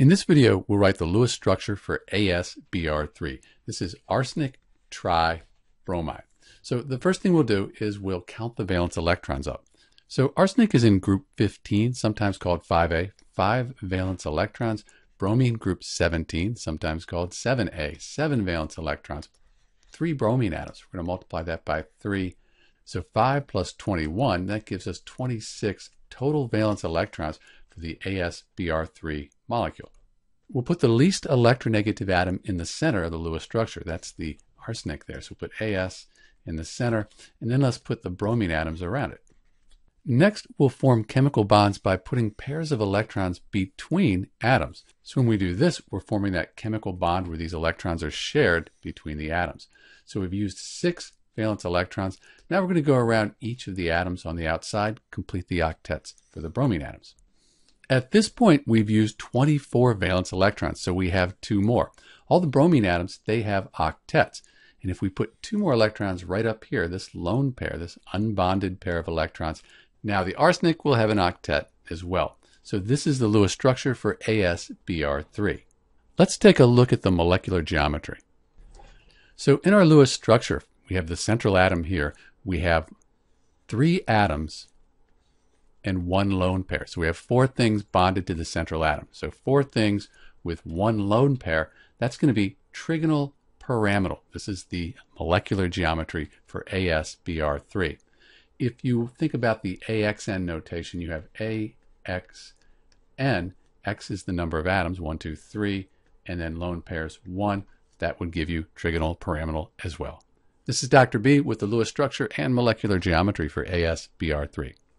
In this video, we'll write the Lewis structure for ASBr3. This is arsenic tribromide. So the first thing we'll do is we'll count the valence electrons up. So arsenic is in group 15, sometimes called 5A, 5 valence electrons. Bromine group 17, sometimes called 7A, 7 valence electrons. 3 bromine atoms. We're going to multiply that by 3. So 5 plus 21, that gives us 26 total valence electrons for the ASBr3 molecule. We'll put the least electronegative atom in the center of the Lewis structure. That's the arsenic there. So we'll put AS in the center, and then let's put the bromine atoms around it. Next, we'll form chemical bonds by putting pairs of electrons between atoms. So when we do this, we're forming that chemical bond where these electrons are shared between the atoms. So we've used six valence electrons. Now we're going to go around each of the atoms on the outside, complete the octets for the bromine atoms. At this point, we've used 24 valence electrons, so we have two more. All the bromine atoms, they have octets. And if we put two more electrons right up here, this lone pair, this unbonded pair of electrons, now the arsenic will have an octet as well. So this is the Lewis structure for ASBr3. Let's take a look at the molecular geometry. So in our Lewis structure, we have the central atom here. We have three atoms and one lone pair. So we have four things bonded to the central atom. So four things with one lone pair, that's going to be trigonal pyramidal. This is the molecular geometry for ASBR3. If you think about the AXN notation, you have AXN. X is the number of atoms, one, two, three, and then lone pairs, 1. That would give you trigonal pyramidal as well. This is Dr. B with the Lewis structure and molecular geometry for ASBR3.